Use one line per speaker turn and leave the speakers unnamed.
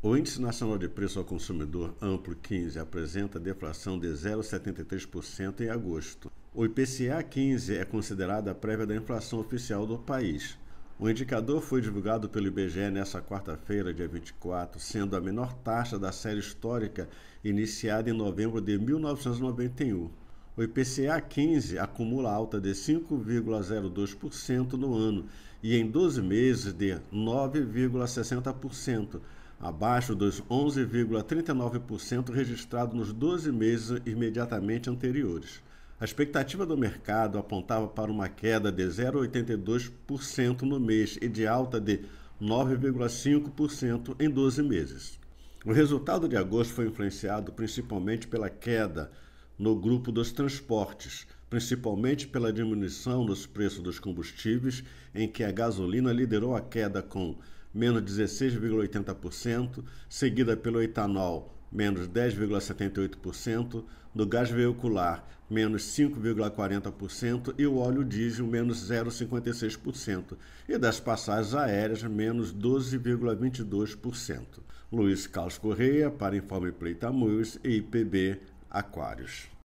O Índice Nacional de Preço ao Consumidor Amplo 15 apresenta deflação de 0,73% em agosto. O IPCA 15 é considerado a prévia da inflação oficial do país. O indicador foi divulgado pelo IBGE nesta quarta-feira, dia 24, sendo a menor taxa da série histórica iniciada em novembro de 1991. O IPCA 15 acumula alta de 5,02% no ano e em 12 meses de 9,60% abaixo dos 11,39% registrado nos 12 meses imediatamente anteriores. A expectativa do mercado apontava para uma queda de 0,82% no mês e de alta de 9,5% em 12 meses. O resultado de agosto foi influenciado principalmente pela queda no grupo dos transportes, principalmente pela diminuição nos preços dos combustíveis, em que a gasolina liderou a queda com menos 16,80%, seguida pelo etanol, menos 10,78%, do gás veicular, menos 5,40% e o óleo diesel, menos 0,56%, e das passagens aéreas, menos 12,22%. Luiz Carlos Correia, para Informe Pleitamus e IPB Aquários.